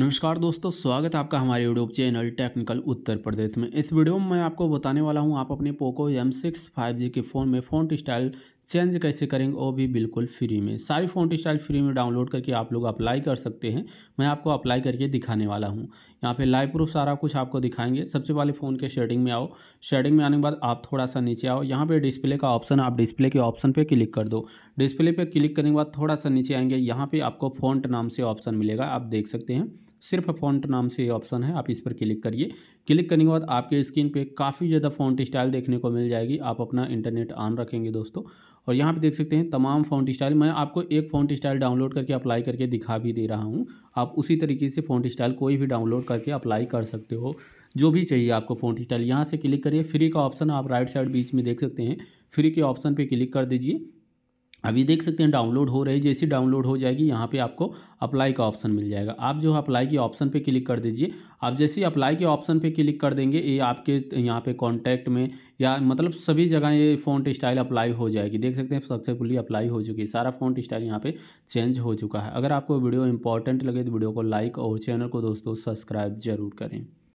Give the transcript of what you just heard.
नमस्कार दोस्तों स्वागत है आपका हमारे YouTube channel technical Uttar Pradesh में इस वीडियो में मैं आपको बताने वाला हूं आप अपने Poco M six five G के फ़ोन में फ़ोन स्टाइल चेंज कैसे करेंगे वो भी बिल्कुल फ्री में सारी फ़ॉन्ट स्टाइल फ्री में डाउनलोड करके आप लोग अप्लाई कर सकते हैं मैं आपको अप्लाई करके दिखाने वाला हूँ यहाँ पे लाइव प्रूफ सारा कुछ आपको दिखाएंगे सबसे पहले फ़ोन के शेडिंग में आओ शेडिंग में आने के बाद आप थोड़ा सा नीचे आओ यहाँ पर डिस्प्ले का ऑप्शन आप डिस्प्ले के ऑप्शन पर क्लिक कर दो डिस्प्ले पर क्लिक करने के बाद थोड़ा सा नीचे आएंगे यहाँ पर आपको फोन नाम से ऑप्शन मिलेगा आप देख सकते हैं सिर्फ फ़ोन नाम से ये ऑप्शन है आप इस पर क्लिक करिए क्लिक करने के बाद आपके स्क्रीन पे काफ़ी ज़्यादा फ़ॉन्ट स्टाइल देखने को मिल जाएगी आप अपना इंटरनेट ऑन रखेंगे दोस्तों और यहाँ पे देख सकते हैं तमाम फ़ॉन्ट स्टाइल मैं आपको एक फ़ॉन्ट स्टाइल डाउनलोड करके अप्लाई करके दिखा भी दे रहा हूँ आप उसी तरीके से फ़ॉन्ट स्टाइल कोई भी डाउनलोड करके अप्लाई कर सकते हो जो भी चाहिए आपको फ़ॉन्ट स्टाइल यहाँ से क्लिक करिए फ्री का ऑप्शन आप राइट साइड बीच में देख सकते हैं फ्री के ऑप्शन पर क्लिक कर दीजिए अभी देख सकते हैं डाउनलोड हो रही जैसे डाउनलोड हो जाएगी यहाँ पे आपको अप्लाई का ऑप्शन मिल जाएगा आप जो अप्लाई के ऑप्शन पे क्लिक कर दीजिए आप जैसे अप्लाई के ऑप्शन पे क्लिक कर देंगे ये आपके यहाँ पे कांटेक्ट में या मतलब सभी जगह ये फ़ॉन्ट स्टाइल अप्लाई हो जाएगी देख सकते हैं सक्सेसफुली अप्लाई हो चुकी है सारा फ़ॉन्ट स्टाइल यहाँ पे चेंज हो चुका है अगर आपको वीडियो इंपॉर्टेंट लगे तो वीडियो को लाइक और चैनल को दोस्तों सब्सक्राइब जरूर करें